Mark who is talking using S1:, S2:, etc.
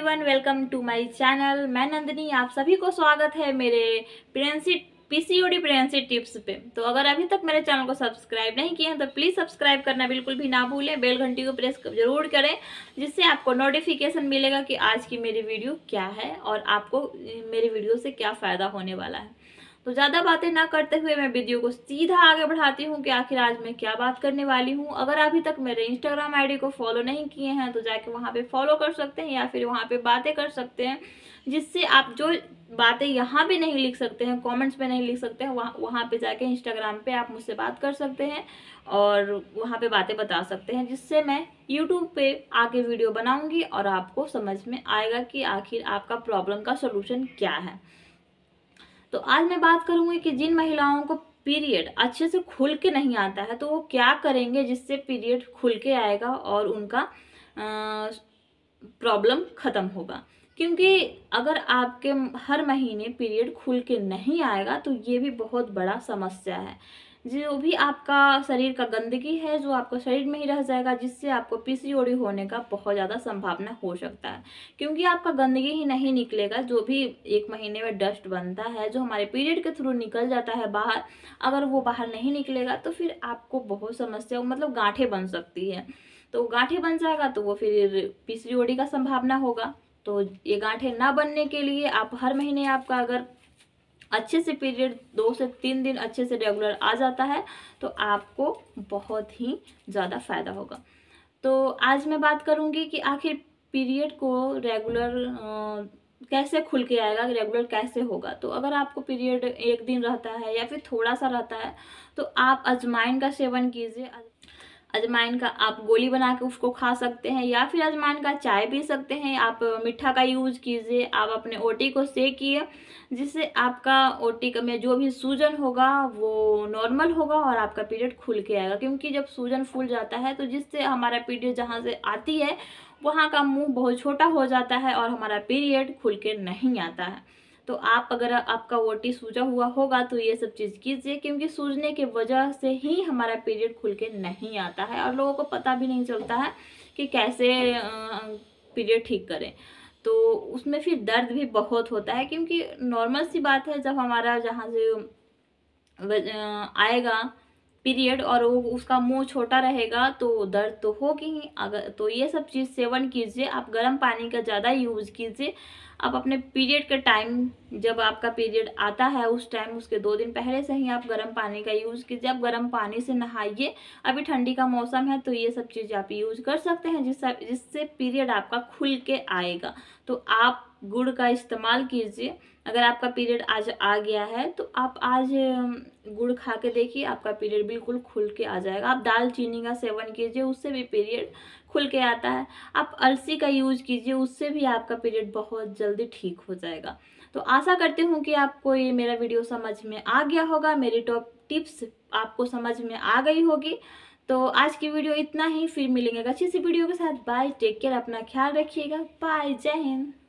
S1: everyone welcome to my channel मैं नंदनी आप सभी को स्वागत है मेरे प्रियंसी पीसीओडी प्रेगनेंसी टिप्स पे तो अगर अभी तक मेरे चैनल को सब्सक्राइब नहीं किए हैं तो प्लीज़ सब्सक्राइब करना बिल्कुल भी ना भूलें बेल घंटी को प्रेस जरूर करें जिससे आपको नोटिफिकेशन मिलेगा कि आज की मेरी वीडियो क्या है और आपको मेरी वीडियो से क्या फ़ायदा होने वाला है तो ज़्यादा बातें ना करते हुए मैं वीडियो को सीधा आगे बढ़ाती हूँ कि आखिर आज मैं क्या बात करने वाली हूँ अगर अभी तक मेरे इंस्टाग्राम आईडी को फॉलो नहीं किए हैं तो जाके वहाँ पे फॉलो कर सकते हैं या फिर वहाँ पे बातें कर सकते हैं जिससे आप जो बातें यहाँ पे नहीं लिख सकते हैं कॉमेंट्स में नहीं लिख सकते हैं वहाँ वहाँ पर जाके इंस्टाग्राम पर आप मुझसे बात कर सकते हैं और वहाँ पर बातें बता सकते हैं जिससे मैं यूट्यूब पर आके वीडियो बनाऊँगी और आपको समझ में आएगा कि आखिर आपका प्रॉब्लम का सोल्यूशन क्या है तो आज मैं बात करूँगी कि जिन महिलाओं को पीरियड अच्छे से खुल के नहीं आता है तो वो क्या करेंगे जिससे पीरियड खुल के आएगा और उनका प्रॉब्लम ख़त्म होगा क्योंकि अगर आपके हर महीने पीरियड खुल के नहीं आएगा तो ये भी बहुत बड़ा समस्या है जो भी आपका शरीर का गंदगी है जो आपको शरीर में ही रह जाएगा जिससे आपको पीसीओडी होने का बहुत ज़्यादा संभावना हो सकता है क्योंकि आपका गंदगी ही नहीं निकलेगा जो भी एक महीने में डस्ट बनता है जो हमारे पीरियड के थ्रू निकल जाता है बाहर अगर वो बाहर नहीं निकलेगा तो फिर आपको बहुत समस्या मतलब गांठे बन सकती है तो गांठे बन जाएगा तो वो फिर पीसीओडी का संभावना होगा तो ये गांठे ना बनने के लिए आप हर महीने आपका अगर अच्छे से पीरियड दो से तीन दिन अच्छे से रेगुलर आ जाता है तो आपको बहुत ही ज़्यादा फ़ायदा होगा तो आज मैं बात करूँगी कि आखिर पीरियड को रेगुलर कैसे खुल के आएगा रेगुलर कैसे होगा तो अगर आपको पीरियड एक दिन रहता है या फिर थोड़ा सा रहता है तो आप अजमाइन का सेवन कीजिए अजमाइन का आप गोली बना के उसको खा सकते हैं या फिर अजमाइन का चाय पी सकते हैं आप मीठा का यूज कीजिए आप अपने ओटी को किए जिससे आपका ओटी का में जो भी सूजन होगा वो नॉर्मल होगा और आपका पीरियड खुल के आएगा क्योंकि जब सूजन फूल जाता है तो जिससे हमारा पीरियड जहाँ से आती है वहाँ का मुँह बहुत छोटा हो जाता है और हमारा पीरियड खुल के नहीं आता है तो आप अगर आपका ओटी सूजा हुआ होगा तो ये सब चीज़ कीजिए क्योंकि सूजने की वजह से ही हमारा पीरियड खुल के नहीं आता है और लोगों को पता भी नहीं चलता है कि कैसे पीरियड ठीक करें तो उसमें फिर दर्द भी बहुत होता है क्योंकि नॉर्मल सी बात है जब हमारा जहाँ से आएगा पीरियड और वो उसका मुंह छोटा रहेगा तो दर्द तो होगी ही अगर तो ये सब चीज़ सेवन कीजिए आप गर्म पानी का ज़्यादा यूज़ कीजिए आप अपने पीरियड के टाइम जब आपका पीरियड आता है उस टाइम उसके दो दिन पहले से ही आप गर्म पानी का यूज़ कीजिए आप गर्म पानी से नहाइए अभी ठंडी का मौसम है तो ये सब चीज़ आप यूज़ कर सकते हैं जिससे जिससे पीरियड आपका खुल के आएगा तो आप गुड़ का इस्तेमाल कीजिए अगर आपका पीरियड आज आ गया है तो आप आज गुड़ खा के देखिए आपका पीरियड बिल्कुल खुल के आ जाएगा आप दाल चीनी का सेवन कीजिए उससे भी पीरियड खुल के आता है आप अलसी का यूज कीजिए उससे भी आपका पीरियड बहुत जल्दी ठीक हो जाएगा तो आशा करती हूँ कि आपको ये मेरा वीडियो समझ में आ गया होगा मेरी टॉप टिप्स आपको समझ में आ गई होगी तो आज की वीडियो इतना ही फिर मिलेंगे अच्छी सी वीडियो के साथ बाय टेक केयर अपना ख्याल रखिएगा बाय जय हिंद